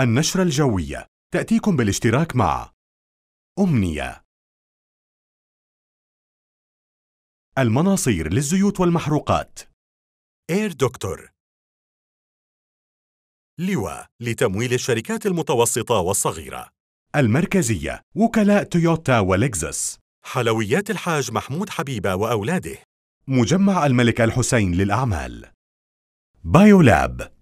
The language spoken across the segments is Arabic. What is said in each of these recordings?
النشرة الجوية تأتيكم بالاشتراك مع أمنية المناصير للزيوت والمحروقات إير دكتور لواء لتمويل الشركات المتوسطة والصغيرة المركزية وكلاء تويوتا ولكزس حلويات الحاج محمود حبيبة وأولاده مجمع الملك الحسين للأعمال بايولاب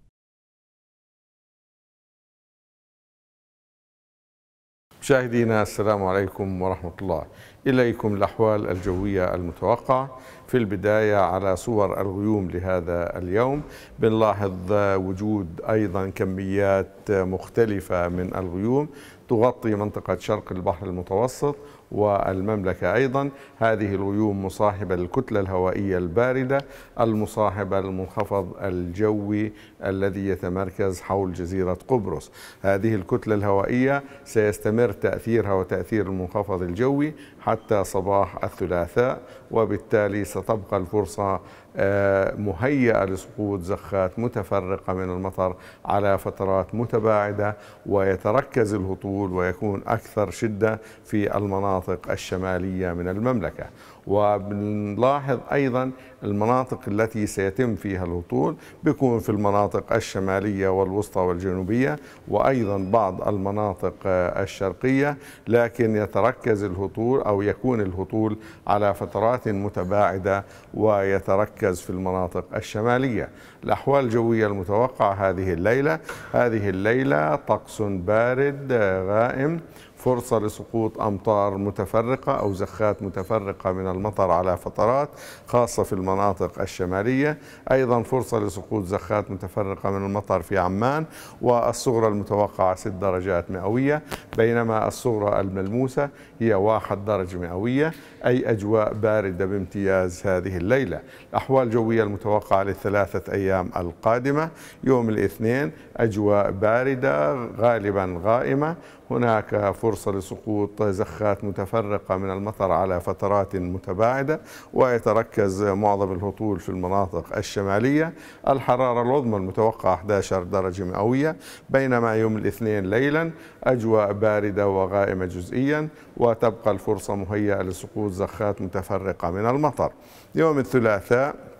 مشاهدينا السلام عليكم ورحمة الله إليكم الأحوال الجوية المتوقعة في البداية على صور الغيوم لهذا اليوم بنلاحظ وجود أيضا كميات مختلفة من الغيوم تغطي منطقة شرق البحر المتوسط والمملكة أيضا هذه الغيوم مصاحبة للكتلة الهوائية الباردة المصاحبة للمنخفض الجوي الذي يتمركز حول جزيرة قبرص هذه الكتلة الهوائية سيستمر تأثيرها وتأثير المنخفض الجوي حتى حتى صباح الثلاثاء وبالتالي ستبقى الفرصة آه، مهيئة لسقوط زخات متفرقة من المطر على فترات متباعدة ويتركز الهطول ويكون أكثر شدة في المناطق الشمالية من المملكة وبنلاحظ أيضا المناطق التي سيتم فيها الهطول بيكون في المناطق الشمالية والوسطى والجنوبية وأيضا بعض المناطق آه، الشرقية لكن يتركز الهطول أو يكون الهطول على فترات متباعدة ويتركز في المناطق الشمالية الأحوال الجوية المتوقعة هذه الليلة هذه الليلة طقس بارد آه، غائم فرصة لسقوط أمطار متفرقة أو زخات متفرقة من المطر على فترات خاصة في المناطق الشمالية أيضا فرصة لسقوط زخات متفرقة من المطر في عمان والصغرى المتوقعة 6 درجات مئوية بينما الصغرى الملموسة هي 1 درجة مئوية أي أجواء باردة بامتياز هذه الليلة الأحوال الجوية المتوقعة للثلاثة أيام القادمة يوم الاثنين أجواء باردة غالبا غائمة هناك فرصة فرصة لسقوط زخات متفرقة من المطر على فترات متباعدة ويتركز معظم الهطول في المناطق الشمالية الحرارة العظمى المتوقعة 11 درجة مئوية بينما يوم الاثنين ليلا أجواء باردة وغائمة جزئيا وتبقى الفرصة مهيئة لسقوط زخات متفرقة من المطر يوم الثلاثاء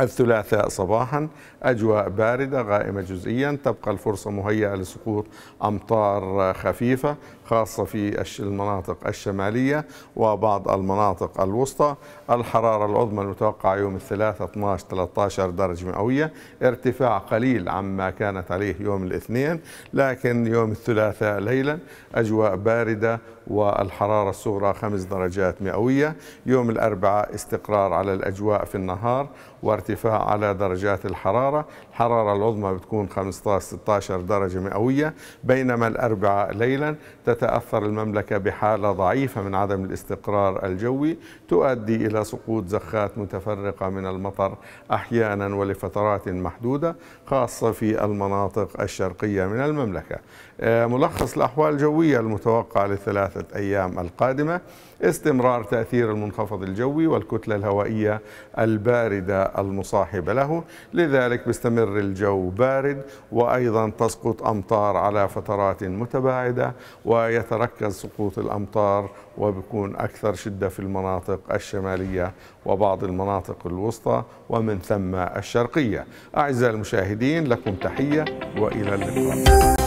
الثلاثاء صباحا أجواء باردة غائمة جزئيا تبقى الفرصة مهيئة لسقوط أمطار خفيفة خاصة في المناطق الشمالية وبعض المناطق الوسطى الحرارة العظمى المتوقعة يوم الثلاثاء 12 13 درجة مئوية ارتفاع قليل عما كانت عليه يوم الاثنين لكن يوم الثلاثاء ليلا أجواء باردة والحرارة الصغرى 5 درجات مئوية يوم الأربعاء استقرار على الأجواء في النهار وارتفاع على درجات الحرارة الحرارة العظمى بتكون 15-16 درجة مئوية بينما الأربعاء ليلا تتأثر المملكة بحالة ضعيفة من عدم الاستقرار الجوي تؤدي إلى سقوط زخات متفرقة من المطر أحيانا ولفترات محدودة خاصة في المناطق الشرقية من المملكة آه، ملخص الأحوال الجوية المتوقع للثلاث الثلاثة أيام القادمة استمرار تأثير المنخفض الجوي والكتلة الهوائية الباردة المصاحبة له لذلك بيستمر الجو بارد وأيضا تسقط أمطار على فترات متباعدة ويتركز سقوط الأمطار وبكون أكثر شدة في المناطق الشمالية وبعض المناطق الوسطى ومن ثم الشرقية أعزائي المشاهدين لكم تحية وإلى اللقاء